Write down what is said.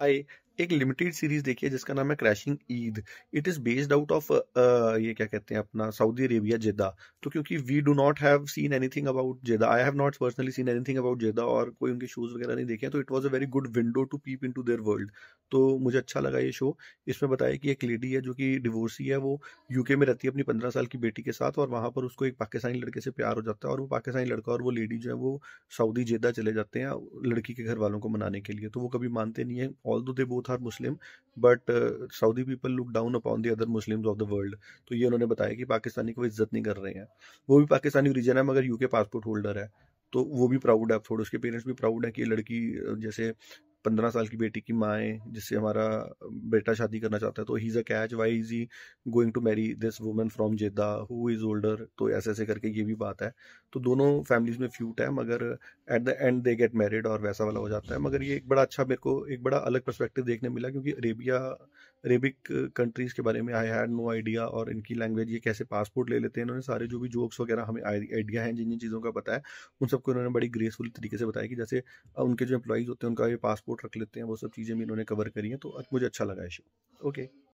I एक limited series देखी है जिसका नाम है Crashing Eid it is based out of ये क्या कहते हैं अपना सऊदी अरेबिया जेदा तो क्योंकि we do not have seen anything about Jeddah I have not personally seen anything about Jeddah और कोई उनके शोज वगैरह नहीं देखे तो it was a very good window to peep in to their world तो मुझे अच्छा लगा ये शो इसमें बताया कि एक लेडी है जो कि डिवोर्सी है वो यूके में रहती है अपनी पंद्रह साल की बेटी के साथ और वहाँ पर उसको एक पाकिस्तानी लड़के से प्यार हो जाता है और वो पाकिस्तानी लड़का और वो लेडी जो है वो सऊदी जेदा चले जाते हैं लड़की के घर वालों को मनाने के लिए तो वो कभी मानते नहीं है although they both both are Muslim but Saudi people look down upon the other Muslims of the world तो ये उन्होंने बताया कि पाकिस्तानी को इज्जत नहीं कर रहे हैं वो भी पाकिस्तानी रीजन है मगर यूके पासपोर्ट होल्डर है तो वो भी प्राउड है थोड़े उसके पेरेंट्स भी प्राउड है कि लड़की जैसे पंद्रह साल की बेटी की माँ है जिससे हमारा बेटा शादी करना चाहता है तो he is a catch why is he going to marry this women from Jeddah who is older तो ऐसे ऐसे करके ये भी बात है तो दोनों फैमिलीज में फ्यूट है मगर at the end they get married और वैसा वाला हो जाता है मगर ये एक बड़ा अच्छा मेरे को एक बड़ा अलग परस्पेक्टिव देखने मिला क्योंकि अरेबिया अरेबिक कंट्रीज़ uh, के बारे में आई हैड नो आइडिया और इनकी लैंग्वेज ये कैसे पासपोर्ट ले लेते हैं इन्होंने सारे जो भी जोक्स वगैरह हमें आइडिया हैं जिन जिन चीज़ों का पता है उन सबको इन्होंने बड़ी ग्रेसफुल तरीके से बताया कि जैसे उनके जो एम्प्लॉयज़ होते हैं उनका ये पासपोर्ट रख लेते हैं वो सब चीज़ें भी इन्होंने कवर करी हैं तो मुझे अच्छा लगा इशू ओके